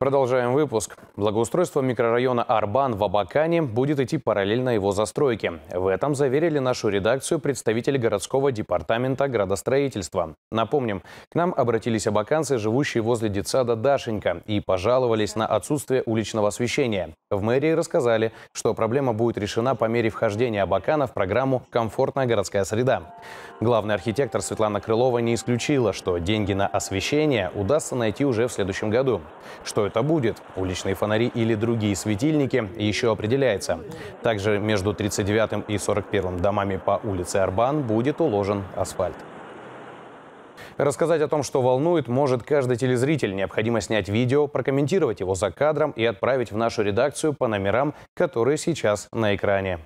Продолжаем выпуск. Благоустройство микрорайона Арбан в Абакане будет идти параллельно его застройке. В этом заверили нашу редакцию представители городского департамента градостроительства. Напомним, к нам обратились абаканцы, живущие возле детсада Дашенька, и пожаловались на отсутствие уличного освещения. В мэрии рассказали, что проблема будет решена по мере вхождения Абакана в программу «Комфортная городская среда». Главный архитектор Светлана Крылова не исключила, что деньги на освещение удастся найти уже в следующем году. Что это а будет, уличные фонари или другие светильники, еще определяется. Также между 39 и 41 домами по улице Арбан будет уложен асфальт. Рассказать о том, что волнует, может каждый телезритель. Необходимо снять видео, прокомментировать его за кадром и отправить в нашу редакцию по номерам, которые сейчас на экране.